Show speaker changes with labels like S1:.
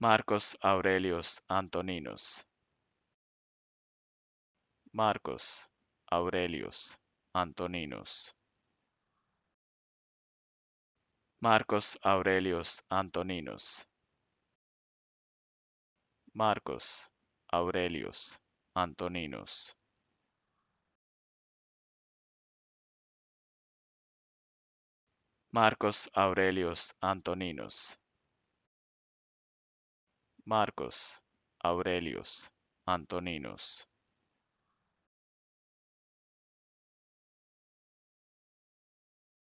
S1: Marcos Aurelius Antoninos Marcos Aurelius Antoninos Marcos Aurelius Antoninos Marcos Aurelius Antoninos Marcos Aurelius Antoninos Marcos Aurelius Antoninus